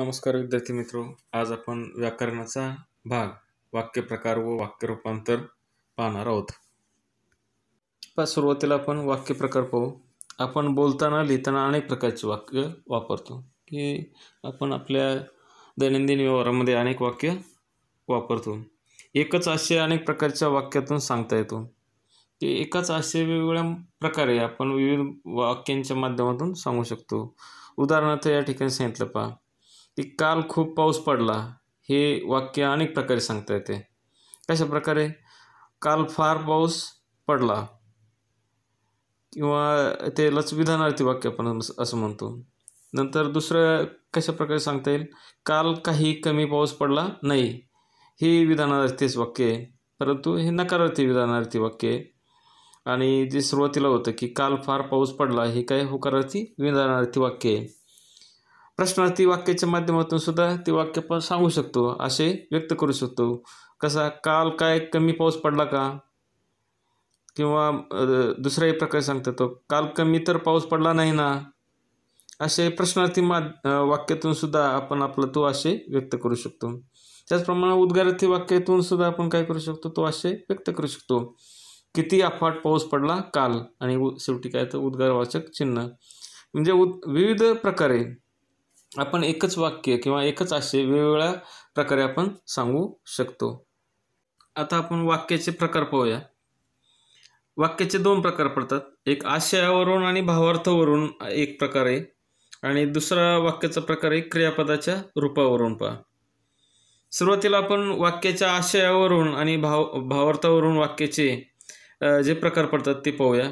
नमस्कार विद्यार्थी मित्रो आज आपण व्याकरणाचा भाग वाक्यप्रकार व वाक्य रूपांतर पाहणार आहोत पहा सुरुवातीला आपण वाक्यप्रकार पाहू आपण बोलताना लिहिताना अनेक प्रकारचे वाक्य वापरतो की आपण आपल्या दैनंदिन व्यवहारामध्ये अनेक वाक्य वापरतो एकच आशय अनेक प्रकारच्या वाक्यातून सांगता येतो की एकाच आशय वेगवेगळ्या प्रकारे आपण विविध वाक्यांच्या माध्यमातून सांगू शकतो उदाहरणार्थ या ठिकाणी सांगितलं पहा की काल खूप पाऊस पडला हे वाक्य अनेक प्रकारे सांगता येते कशा प्रकारे काल फार पाऊस पडला किंवा ते लचविधानार्थी वाक्य आपण असं म्हणतो नंतर दुसरं कशा प्रकारे सांगता येईल काल काही कमी पाऊस पडला नाही हे विधानार्थीच वाक्य आहे परंतु हे नकारार्थी विधानार्थी वाक्य आहे आणि जे सुरुवातीला होतं की काल फार पाऊस पडला हे काय होकारार्थी विधानार्थी वाक्य आहे प्रश्नार्थी वाक्याच्या माध्यमातून सुद्धा ते वाक्य पण सांगू शकतो असे व्यक्त करू शकतो कसा काल काय कमी पाऊस पडला का किंवा दुसराही प्रकारे सांगता तो काल कमी तर पाऊस पडला नाही ना असे प्रश्नार्थी मा वाक्यातून सुद्धा आपण आपला तो असे व्यक्त करू शकतो त्याचप्रमाणे उद्गारार्थी वाक्यातून सुद्धा आपण काय करू शकतो तो असे व्यक्त करू शकतो किती अफाट पाऊस पडला काल आणि शेवटी काय तर उद्गारवाचक चिन्ह म्हणजे उद विविध प्रकारे आपण एकच वाक्य किंवा एकच आशय वेगवेगळ्या प्रकारे आपण सांगू शकतो आता आपण वाक्याचे प्रकार पाहूया वाक्याचे दोन प्रकार पडतात एक आशयावरून आणि भावार्थवरून एक प्रकार आहे आणि दुसरा वाक्याचा प्रकार आहे क्रियापदाच्या रूपावरून पहा सुरुवातीला आपण वाक्याच्या आशयावरून आणि भाव भावार्थावरून वाक्याचे जे प्रकार पडतात ते पाहूया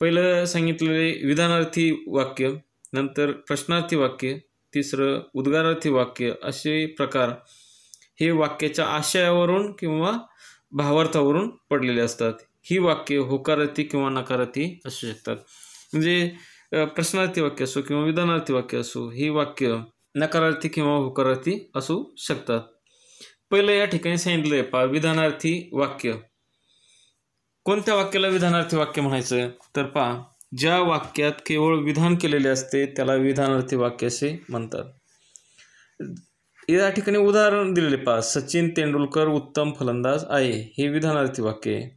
पहिलं सांगितलेले विधानार्थी वाक्य नंतर प्रश्नार्थी वाक्य तिसरं उद्गारार्थी वाक्य असे प्रकार हे वाक्याच्या आशयावरून किंवा भावार्थावरून पडलेले असतात ही वाक्य होकारार्थी किंवा नकारार्थी असू शकतात म्हणजे प्रश्नार्थी वाक्य असो किंवा विधानार्थी वाक्य असो ही वाक्य नकारार्थी किंवा होकारार्थी असू शकतात पहिलं या ठिकाणी सांगितलं पा विधानार्थी वाक्य कोणत्या वाक्याला विधानार्थी वाक्य म्हणायचं तर पा ज्या वाक्यात केवळ विधान केलेले असते त्याला विधानार्थी वाक्य असे म्हणतात या ठिकाणी उदाहरण दिलेले पहा सचिन तेंडुलकर उत्तम फलंदाज आहे हे विधानार्थी वाक्य आहे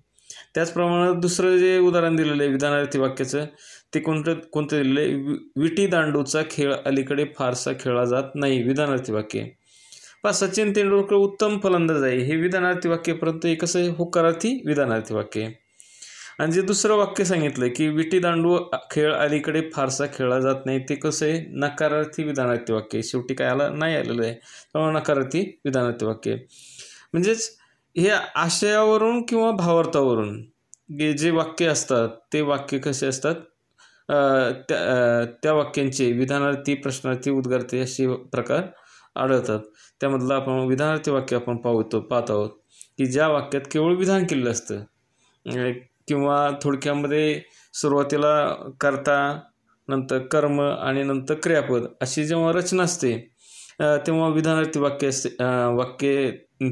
त्याचप्रमाणे दुसरं जे उदाहरण दिलेलं आहे विधानार्थी वाक्याचं ते कोणतं कोणतं दिलेलं आहे विटी दांडूचा खेळ अलीकडे फारसा खेळला जात नाही विधानार्थी वाक्य पा सचिन तेंडुलकर उत्तम फलंदाज आहे हे विधानार्थी वाक्य परंतु हे कसं होकारार्थी विधानार्थी वाक्य आणि जे दुसरं वाक्य सांगितलं की विटीदांडू खेळ अलीकडे फारसा खेळला जात नाही ते कसं आहे नकारार्थी विधानार्थी वाक्य शेवटी काय आला नाही आलेलं आहे त्यामुळे नकारार्थी विधानार्थी वाक्य म्हणजेच हे आशयावरून किंवा भावार्थावरून जे जे वाक्य असतात ते वाक्य कसे असतात त्या त्या वाक्यांचे विधानार्थी प्रश्नार्थी उद्गार्थी असे प्रकार आढळतात त्यामधलं आपण विधानार्थी वाक्य आपण पाहतो पाहत आहोत की ज्या वाक्यात केवळ विधान केलेलं असतं किंवा थोडक्यामध्ये सुरुवातीला कर्ता नंतर कर्म आणि नंतर क्रियापद अशी जेव्हा रचना असते तेव्हा विधानार्थी वाक्य असते वाक्य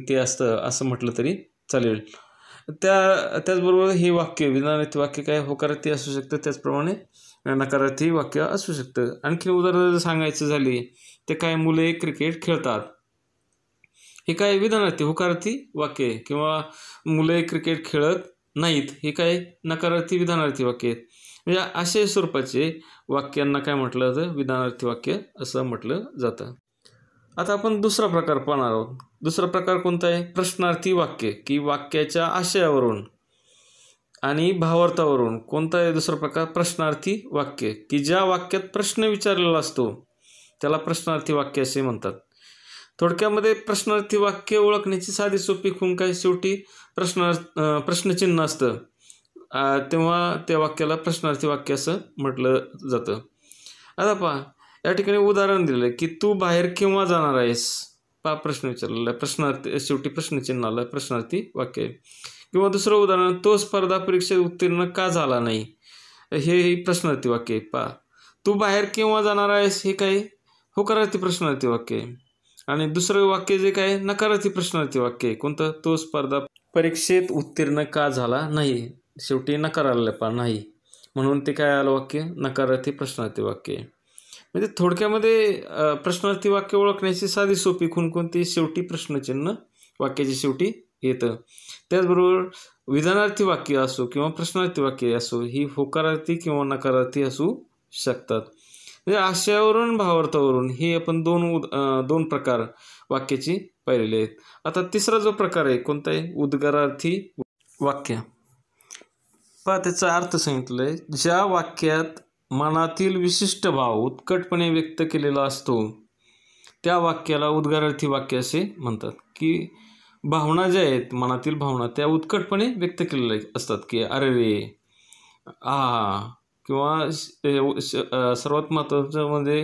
ते असतं असं म्हटलं तरी चालेल त्या त्याचबरोबर हे वाक्य विधानार्थी वाक्य काय होकारार्थी असू शकतं त्याचप्रमाणे नकारार्थी वाक्य असू शकतं आणखी उदाहरण जर सांगायचं झाले ते काय मुले क्रिकेट खेळतात हे काय विधानार्थी होकारार्थी वाक्य किंवा मुले क्रिकेट खेळत नाहीत हे काय नकारार्थी विधानार्थी वाक्य आहेत म्हणजे असे स्वरूपाचे वाक्यांना काय म्हटलं जातं विधानार्थी वाक्य असं म्हटलं जातं आता आपण दुसरा प्रकार पाहणार आहोत दुसरा प्रकार कोणता आहे प्रश्नार्थी वाक्य की वाक्याच्या आशयावरून आणि भावार्थावरून कोणता आहे दुसरा प्रकार प्रश्नार्थी वाक्य की ज्या वाक्यात प्रश्न विचारलेला असतो त्याला प्रश्नार्थी वाक्य असे म्हणतात थोडक्यामध्ये प्रश्नार्थी वाक्य ओळखण्याची साधी सोपी खून काय शेवटी प्रश्न प्रश्नचिन्ह असतं तेव्हा त्या वाक्याला प्रश्नार्थी वाक्य असं म्हटलं जातं आता पहा या ठिकाणी उदाहरण दिलं की तू बाहेर केव्हा जाणार आहेस पा प्रश्न विचारलेला आहे प्रश्नार्थी शेवटी प्रश्नचिन्ह आलं प्रश्नार्थी वाक्य आहे किंवा दुसरं उदाहरण तो स्पर्धा परीक्षेत उत्तीर्ण का झाला नाही हे प्रश्नार्थी वाक्य आहे पा तू बाहेर केव्हा जाणार आहेस हे काय होकारार्थी प्रश्नार्थी वाक्य आहे आणि दुसरं वाक्य जे काय नकारार्थी प्रश्नार्थी वाक्य आहे कोणतं तो स्पर्धा परीक्षेत उत्तीर्ण का झाला नाही शेवटी नकाराला पा नाही म्हणून ते काय आलं वाक्य नकारार्थी प्रश्नार्थी वाक्य म्हणजे थोडक्यामध्ये प्रश्नार्थी वाक्य ओळखण्याची साधी सोपी कोणकोणती शेवटी प्रश्नचिन्ह वाक्याची शेवटी येतं त्याचबरोबर विधानार्थी वाक्य असो किंवा प्रश्नार्थी वाक्य असो ही होकारार्थी किंवा नकारार्थी असू शकतात म्हणजे आशयावरून भावार्थावरून हे आपण दोन दोन प्रकार वाक्याची पाहिलेले आहेत आता तिसरा जो प्रकार आहे कोणता आहे उद्गारार्थी वाक्य पहा त्याचा अर्थ सांगितलं आहे ज्या वाक्यात मनातील विशिष्ट भाव उत्कटपणे व्यक्त केलेला असतो त्या वाक्याला उद्गारार्थी वाक्य असे म्हणतात की भावना ज्या आहेत मनातील भावना त्या उत्कटपणे व्यक्त केलेल्या असतात की अरे रे आ किंवा सर्वात महत्त्वाचं म्हणजे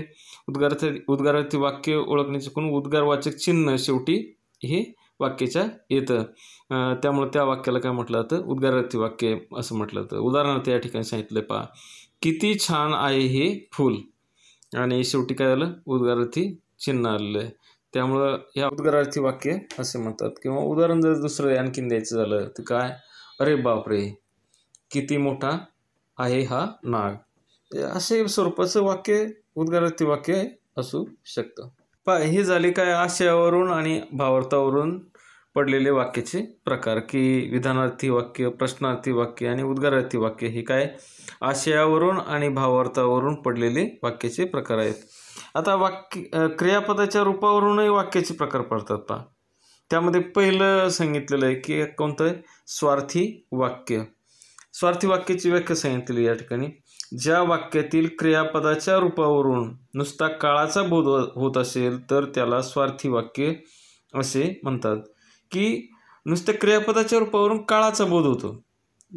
उद्गारार्थी उद्गारार्थी वाक्य ओळखण्याचे कोण उद्गारवाचक चिन्ह शेवटी हे वाक्याच्या येतं त्यामुळे त्या वाक्याला काय म्हटलं जातं उद्गारार्थी वाक्य असं म्हटलं जातं उदाहरणार्थ या ठिकाणी सांगितलं पहा किती छान आहे हे फूल आणि शेवटी काय झालं उद्गारार्थी चिन्ह आलेलं आहे त्यामुळं ह्या उद्गारार्थी वाक्य असे म्हणतात किंवा उदाहरण जर दुसरं आणखीन द्यायचं झालं तर काय अरे बापरे किती मोठा आहे हा नाग असे स्वरूपाचं वाक्य उद्गारार्थी वाक्य असू शकतं पा हे झाले काय आशयावरून आणि भावार्थावरून पडलेले वाक्याचे प्रकार की विधानार्थी वाक्य प्रश्नार्थी वाक्य आणि उद्गारार्थी वाक्य हे काय आशयावरून आणि भावार्थावरून पडलेले वाक्याचे प्रकार आहेत आता वाक्य क्रियापदाच्या रूपावरूनही वाक्याचे प्रकार पडतात पा त्यामध्ये पहिलं सांगितलेलं आहे की कोणतं स्वार्थी वाक्य स्वार्थी वाक्याची व्याख्या सांगितली या ठिकाणी ज्या वाक्यातील क्रियापदाच्या रूपावरून नुसता काळाचा बोध होत असेल तर त्याला स्वार्थी वाक्य असे म्हणतात की नुसत्या क्रियापदाच्या रूपावरून काळाचा बोध होतो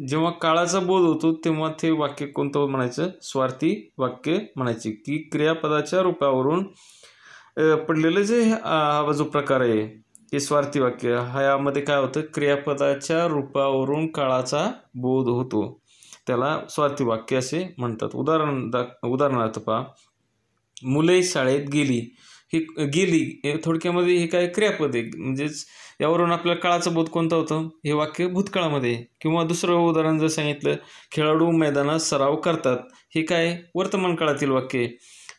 जेव्हा काळाचा बोध होतो तेव्हा ते वाक्य कोणतं म्हणायचं स्वार्थी वाक्य म्हणायचे की क्रियापदाच्या रूपावरून पडलेलं जे हा जो प्रकार आहे हे स्वार्थी वाक्य ह्यामध्ये काय होतं क्रियापदाच्या रूपावरून काळाचा बोध होतो त्याला स्वार्थी वाक्य असे म्हणतात उदाहरण दा उदाहरणार्थ पहा मुले शाळेत गेली ही गेली थोडक्यामध्ये हे काय क्रियापद आहे म्हणजेच यावरून आपल्या काळाचा बोध कोणता होतं हे वाक्य भूतकाळामध्ये किंवा दुसरं उदाहरण जर सांगितलं खेळाडू मैदानात सराव करतात हे काय वर्तमान काळातील वाक्य आहे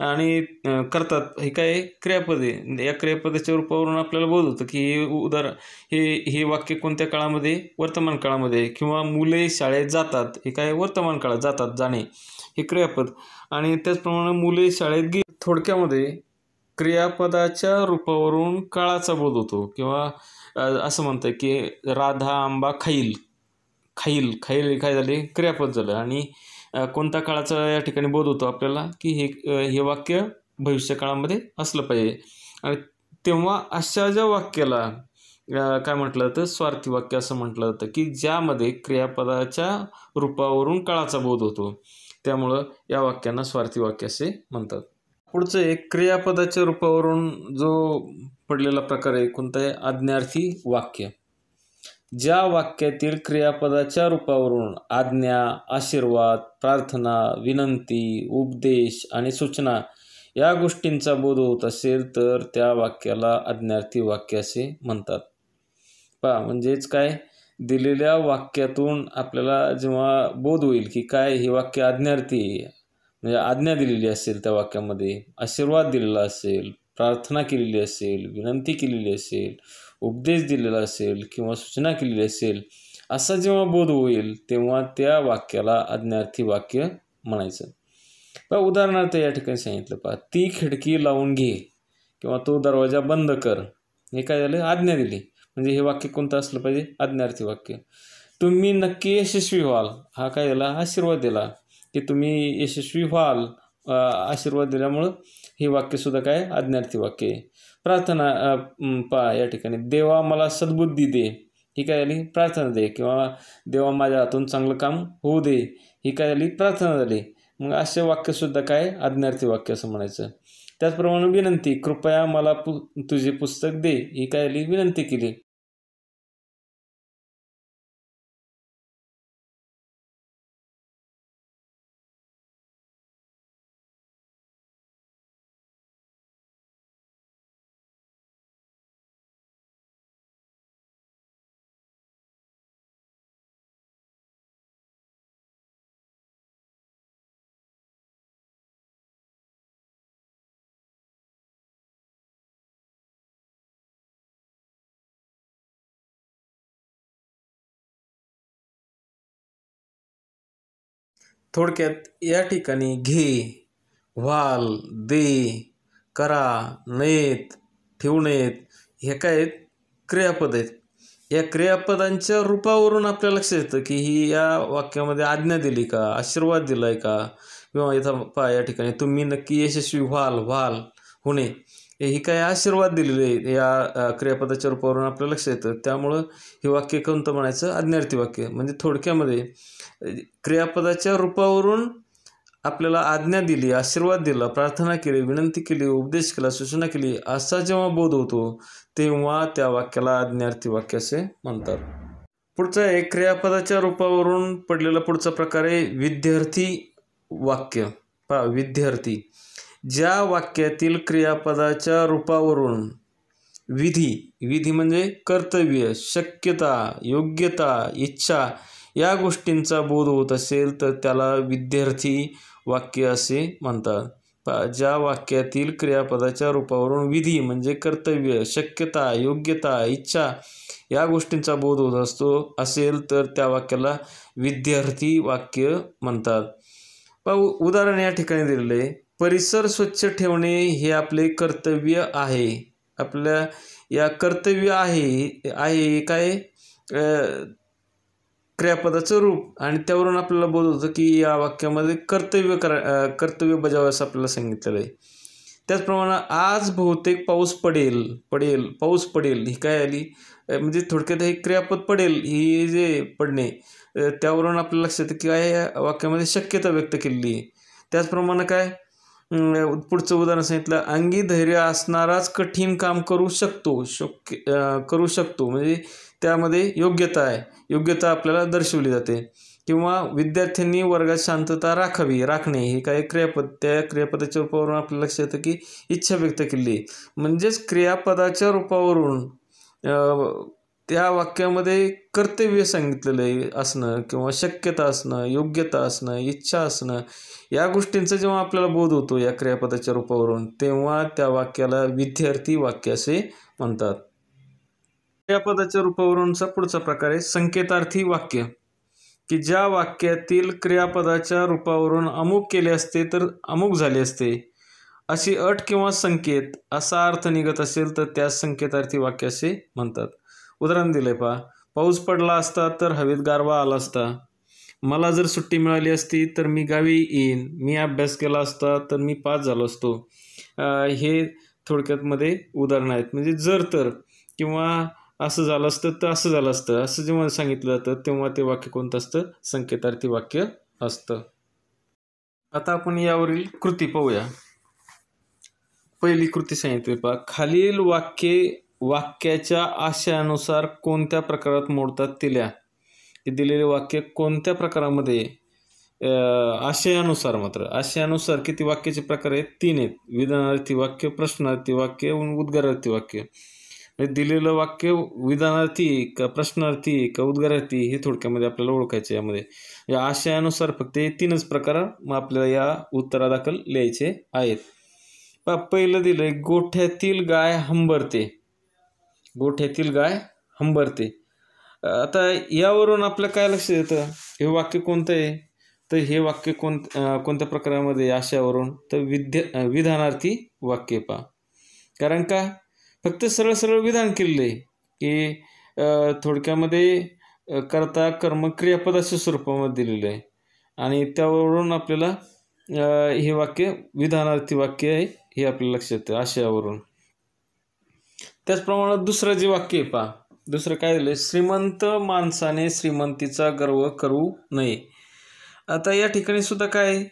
आणि करतात हे काय क्रियापदे म्हणजे या क्रियापदाच्या रूपावरून आपल्याला बोध होतं की हे उदाहरण हे हे वाक्य कोणत्या काळामध्ये वर्तमान काळामध्ये किंवा मुले शाळेत जातात हे काय वर्तमान काळात जातात जाणे हे क्रियापद आणि त्याचप्रमाणे मुले शाळेत गे थोडक्यामध्ये क्रियापदाच्या रूपावरून काळाचा बोध होतो किंवा असं म्हणतं की राधा आंबा खाईल खाईल खाईल काय झाले क्रियापद झालं आणि कोणता काळाचा या ठिकाणी बोध होतो आपल्याला की हे हे वाक्य भविष्यकाळामध्ये असलं पाहिजे आणि तेव्हा अशा ज्या वाक्याला काय म्हटलं जातं स्वार्थी वाक्य असं म्हटलं जातं की ज्यामध्ये क्रियापदाच्या रूपावरून काळाचा बोध होतो त्यामुळं या वाक्यांना स्वार्थी वाक्य असे म्हणतात पुढचं एक क्रियापदाच्या रूपावरून जो पडलेला प्रकार आहे कोणता आहे आज्ञार्थी वाक्य ज्या वाक्यातील क्रियापदाच्या रूपावरून आज्ञा आशीर्वाद प्रार्थना विनंती उपदेश आणि सूचना या गोष्टींचा बोध होत असेल तर त्या वाक्याला आज्ञार्थी वाक्य असे म्हणतात पहा म्हणजेच काय दिलेल्या वाक्यातून आपल्याला जेव्हा बोध होईल की काय हे वाक्य आज्ञार्थी म्हणजे आज्ञा दिलेली असेल त्या वाक्यामध्ये आशीर्वाद दिलेला असेल प्रार्थना केलेली असेल विनंती केलेली असेल उपदेश दिलेला असेल किंवा सूचना केलेली असेल असा जेव्हा बोध होईल तेव्हा त्या वाक्याला अज्ञार्थी वाक्य म्हणायचं प उदाहरणार्थ या ठिकाणी सांगितलं पहा ती खिडकी लावून घे किंवा तो दरवाजा बंद कर हे काय झालं आज्ञा दिली म्हणजे हे वाक्य कोणतं असलं पाहिजे आज्ञार्थी वाक्य तुम्ही नक्की यशस्वी व्हाल हा काय झाला आशीर्वाद दिला की तुम्ही यशस्वी व्हाल आशीर्वाद दिल्यामुळं हे वाक्यसुद्धा काय आज्ञार्थी वाक्य आहे प्रार्थना पा या ठिकाणी देवा मला सद्बुद्धी दे ही काय झाली प्रार्थना दे किंवा देवा माझ्या हातून चांगलं काम होऊ दे ही काय झाली प्रार्थना झाली मग असे वाक्यसुद्धा काय आज्ञार्थी वाक्य असं म्हणायचं त्याचप्रमाणे विनंती कृपया मला पु तुझे पुस्तक दे ही काय झाली विनंती केली थोडक्यात या ठिकाणी घे व्हाल दे करा नेत नयेत हे काय आहेत क्रियापद आहेत या क्रियापदांच्या रूपावरून आपल्या लक्षात येतं की ही या वाक्यामध्ये आज्ञा दिली का आशीर्वाद दिला आहे का किंवा इथं पा या ठिकाणी तुम्ही नक्की यशस्वी व्हाल व्हाल होणे हे काय आशीर्वाद दिलेले या क्रियापदाच्या रूपावरून आपल्या लक्ष येतं त्यामुळं हे वाक्य कोणतं म्हणायचं आज्ञार्थी वाक्य म्हणजे थोडक्यामध्ये क्रियापदाच्या रूपावरून आपल्याला आज्ञा दिली आशीर्वाद दिला प्रार्थना केली विनंती केली उपदेश केला सूचना केली असा जेव्हा बोध होतो तेव्हा त्या वाक्याला आज्ञार्थी वाक्य असे म्हणतात पुढचं एक क्रियापदाच्या रूपावरून पडलेला पुढचा प्रकार आहे विद्यार्थी वाक्य पहा विद्यार्थी ज्या वाक्यातील क्रियापदाच्या रूपावरून विधी विधी म्हणजे कर्तव्य शक्यता योग्यता इच्छा या गोष्टींचा बोध होत असेल तर त्याला विद्यार्थी वाक्य असे म्हणतात ज्या वाक्यातील क्रियापदाच्या रूपावरून विधी म्हणजे कर्तव्य शक्यता योग्यता इच्छा या गोष्टींचा बोध होत असतो असेल तर त्या वाक्याला विद्यार्थी वाक्य म्हणतात उदाहरण या ठिकाणी आहे परिसर स्वच्छ ठेवणे हे आपले कर्तव्य आहे आपल्या या कर्तव्य आहे आहे काय क्रियापदाचं रूप आणि त्यावरून आपल्याला बोध होतं की या वाक्यामध्ये कर्तव्य करा कर्तव्य असं आपल्याला सांगितलेलं आहे त्याचप्रमाणे आज बहुतेक पाऊस पडेल पडेल पाऊस पडेल ही काय आली म्हणजे थोडक्यात हे क्रियापद पडेल ही जे पडणे त्यावरून आपल्याला लक्षात की काय या वाक्यामध्ये शक्यता व्यक्त केलेली आहे त्याचप्रमाणे काय पुढचं उदाहरण सांगितलं अंगी धैर्य असणाराच कठीण काम करू शकतो शक्य करू शकतो म्हणजे त्यामध्ये योग्यता आहे योग्यता आपल्याला दर्शवली जाते किंवा विद्यार्थ्यांनी वर्गात शांतता राखावी राखणे हे काय क्रियापद त्या क्रियापदाच्या रूपावरून आपल्या लक्षात येतं की इच्छा व्यक्त केली म्हणजेच क्रियापदाच्या रूपावरून त्या वाक्यामध्ये कर्तव्य सांगितलेलं आहे असणं किंवा शक्यता असणं योग्यता असणं इच्छा असणं या गोष्टींचा जेव्हा आपल्याला बोध होतो या क्रियापदाच्या रूपावरून तेव्हा त्या वाक्याला विद्यार्थी वाक्य असे म्हणतात क्रियापदाच्या रूपावरूनचा पुढचा प्रकार आहे संकेतार्थी वाक्य की ज्या वाक्यातील क्रियापदाच्या रूपावरून अमुक केले असते तर अमुक झाले असते अशी अट किंवा संकेत असा अर्थ निघत असेल तर त्या संकेतार्थी वाक्य असे म्हणतात उदाहरण दिलं आहे पाऊस पडला असता तर हवेत गारवा आला असता मला जर सुट्टी मिळाली असती तर मी गावी येईन मी अभ्यास केला असता तर मी पास झालो असतो हे थोडक्यात मध्ये उदाहरणं आहेत म्हणजे जर तर किंवा असं झालं असतं तर असं झालं असतं असं जेव्हा सांगितलं जातं तेव्हा ते वाक्य कोणतं असतं संकेतार्थी वाक्य असतं आता आपण यावरील कृती पाहूया पहिली कृती सांगितली पा खालील वाक्ये वाक्याच्या आशयानुसार कोणत्या प्रकारात मोडतात तिल्या दिलेले वाक्य कोणत्या प्रकारामध्ये आशयानुसार मात्र आशयानुसार किती वाक्याचे प्रकार आहेत तीन आहेत विधानार्थी वाक्य प्रश्नार्थी वाक्य उद्गारार्थी वाक्य म्हणजे दिलेलं वाक्य विधानार्थी का प्रश्नार्थी का उद्गारार्थी हे थोडक्यामध्ये आपल्याला ओळखायचे यामध्ये या आशयानुसार फक्त हे तीनच प्रकार मग आपल्याला या उत्तरादाखल लिहायचे आहेत पहिलं दिलं गोठ्यातील गाय हंबरते गोठ्यातील गाय हंबरते आता यावरून आपल्या काय लक्ष येतं हे वाक्य कोणतं आहे तर हे वाक्य कोण कोणत्या प्रकारामध्ये आशावरून तर विध्य विधानार्थी वाक्य पा कारण का फक्त सरळ सरळ विधान केले आहे की थोडक्यामध्ये कर्ता कर्म क्रियापदाच्या स्वरूपामध्ये दिलेलं आहे आणि त्यावरून आपल्याला हे वाक्य विधानार्थी वाक्य आहे हे आपल्या लक्षात येतं आशयावरून त्याचप्रमाणे दुसरं जे वाक्य आहे पहा दुसरं काय दिलं श्रीमंत माणसाने श्रीमंतीचा गर्व करू नये आता या ठिकाणी सुद्धा काय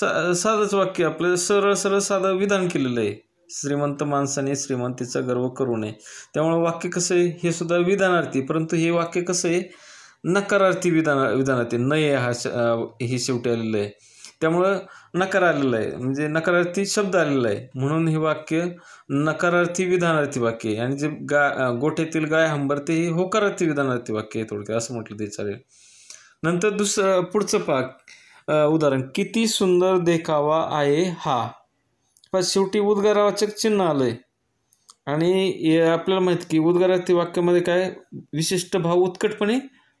सा साधंच वाक्य आपलं सरळ सरळ साधं विधान केलेलं आहे श्रीमंत माणसाने श्रीमंतीचा गर्व करू नये त्यामुळे वाक्य कसं आहे हे सुद्धा विधानार्थी परंतु हे वाक्य कसं आहे नकारार्थी विधान विधानार्थी नये हा हे शेवटी आलेलं आहे त्यामुळं नकार आलेलं आहे म्हणजे नकारार्थी शब्द आलेला आहे म्हणून हे वाक्य नकारार्थी विधानार्थी वाक्य आहे आणि जे गा गोठ्यातील गाय हंबरते हे होकारार्थी विधानार्थी वाक्य आहे थोडक्यात असं म्हटलं ते चालेल नंतर दुसरं पुढचं पाक उदाहरण किती सुंदर देखावा आहे हा पण शेवटी उद्गारावाचक चिन्ह आलं आहे आणि आपल्याला माहित की उद्गारार्थी वाक्यामध्ये काय विशिष्ट भाव उत्कटपणे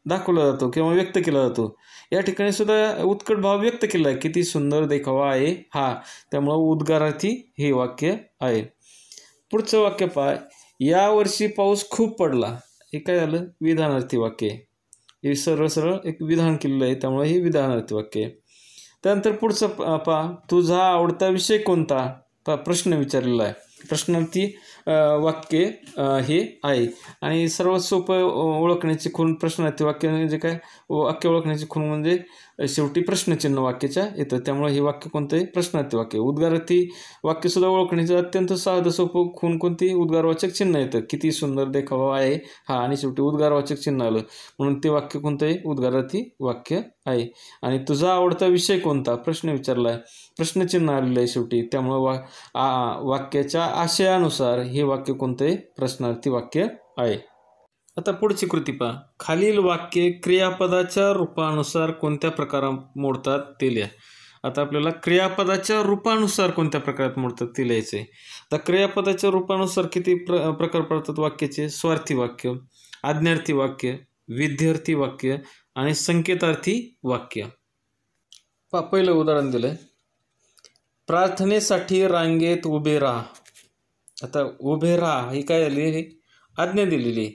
दाखवला जातो किंवा व्यक्त केला जातो या ठिकाणी सुद्धा उत्कट भाव व्यक्त केला आहे किती सुंदर देखावा आहे हा त्यामुळं उद्गारार्थी हे वाक्य आहे पुढचं वाक्य पाय यावर्षी पाऊस खूप पडला हे काय झालं विधानार्थी वाक्य हे सरळ सरळ एक विधान केलेलं आहे त्यामुळे हे विधानार्थी वाक्य आहे त्यानंतर पुढचं पा तुझा आवडता विषय कोणता प्रश्न विचारलेला आहे प्रश्नार्थी वाक्य हे आहे आणि सर्वात सोपं ओळखण्याची खूण ते वाक्य म्हणजे काय वाक्य ओळखण्याचे खूण म्हणजे शेवटी प्रश्नचिन्ह वाक्याच्या येतं त्यामुळे हे वाक्य कोणतंही प्रश्नार्थी वाक्य उद्गारार्थी वाक्यसुद्धा ओळखण्याचं अत्यंत साधं सोपं खून कोणती उद्गारवाचक चिन्ह येतं किती सुंदर देखावा आहे हा आणि शेवटी उद्गारवाचक चिन्ह आलं म्हणून ते वाक्य कोणतंही उद्गारार्थी वाक्य आहे आणि तुझा आवडता विषय कोणता प्रश्न विचारला आहे प्रश्नचिन्ह आलेलं आहे शेवटी त्यामुळं वा वाक्याच्या आशयानुसार हे वाक्य कोणतंही प्रश्नार्थी वाक्य आहे आता पुढची कृती पहा खालील वाक्ये क्रियापदाच्या रूपानुसार कोणत्या प्रकारात मोडतात ते लिहा आता आपल्याला क्रियापदाच्या रूपानुसार कोणत्या प्रकारात मोडतात ते लिहायचे तर क्रियापदाच्या रूपानुसार किती प्र प्रकार पडतात वाक्याचे स्वार्थी वाक्य आज्ञार्थी वाक्य विद्यार्थी वाक्य आणि संकेतार्थी वाक्य पा पहिलं उदाहरण दिलं प्रार्थनेसाठी रांगेत उभे राहा आता उभे राहा ही काय आली आज्ञा दिलेली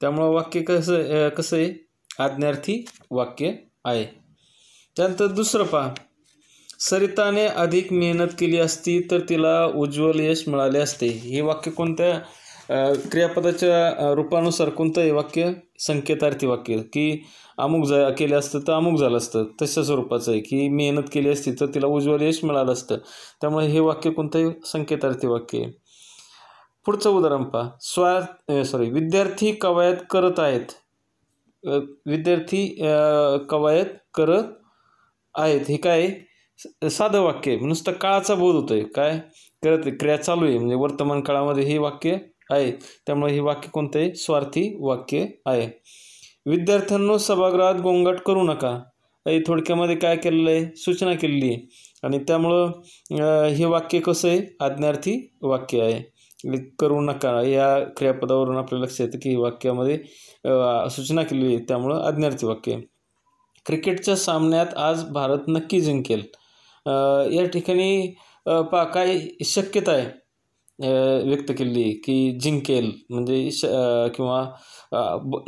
त्यामुळं वाक्य कसं कसं आहे आज्ञार्थी वाक्य आहे त्यानंतर दुसरं पहा सरिताने अधिक मेहनत केली असती तर तिला उज्ज्वल यश मिळाले असते हे वाक्य कोणत्या क्रियापदाच्या रूपानुसार कोणतं हे वाक्य संकेतार्थी वाक्य की अमुक जा केलं असतं तर अमुक झालं असतं तशा स्वरूपाचं आहे की मेहनत केली असती तर तिला उज्ज्वल यश मिळालं असतं त्यामुळे हे वाक्य कोणतंही संकेतार्थी वाक्य आहे पुढचं उदाहरण पहा स्वा सॉरी विद्यार्थी कवायत करत आहेत विद्यार्थी कवायत करत आहेत हे काय साधं वाक्य आहे नुसतं काळाचा बोध होतोय काय करत क्रिया चालू आहे म्हणजे वर्तमान काळामध्ये हे वाक्य आहे त्यामुळे हे वाक्य कोणतं आहे स्वार्थी वाक्य आहे विद्यार्थ्यांनो सभागृहात गोंगाट करू नका थोडक्यामध्ये काय केलेलं आहे सूचना केलेली आहे आणि त्यामुळं हे वाक्य कसं आहे आज्ञार्थी वाक्य आहे क्लिक करू नका या क्रियापदावरून आपल्या लक्षात येतं की वाक्यामध्ये सूचना केली आहे त्यामुळं आज्ञार्थी वाक्य क्रिकेटच्या सामन्यात आज भारत नक्की जिंकेल या ठिकाणी पा काय शक्यता आहे व्यक्त केली की जिंकेल म्हणजे श किंवा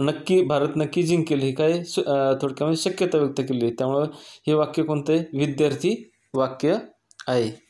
नक्की भारत नक्की जिंकेल ही काय थोडक्यामध्ये शक्यता व्यक्त केली त्यामुळं हे वाक्य कोणतं आहे विद्यार्थी वाक्य आहे